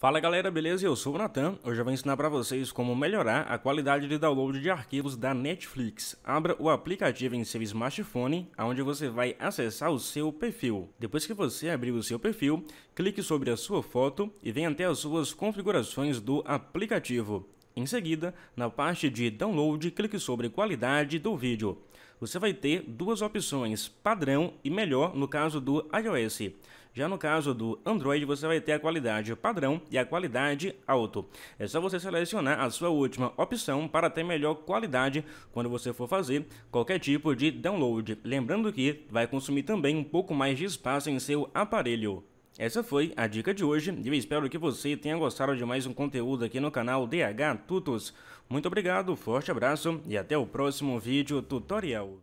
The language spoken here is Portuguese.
Fala galera, beleza? Eu sou o Natan. Hoje eu vou ensinar para vocês como melhorar a qualidade de download de arquivos da Netflix. Abra o aplicativo em seu smartphone, onde você vai acessar o seu perfil. Depois que você abrir o seu perfil, clique sobre a sua foto e venha até as suas configurações do aplicativo. Em seguida, na parte de download, clique sobre qualidade do vídeo. Você vai ter duas opções, padrão e melhor no caso do iOS. Já no caso do Android, você vai ter a qualidade padrão e a qualidade alto. É só você selecionar a sua última opção para ter melhor qualidade quando você for fazer qualquer tipo de download. Lembrando que vai consumir também um pouco mais de espaço em seu aparelho. Essa foi a dica de hoje e eu espero que você tenha gostado de mais um conteúdo aqui no canal DH Tutos. Muito obrigado, forte abraço e até o próximo vídeo tutorial.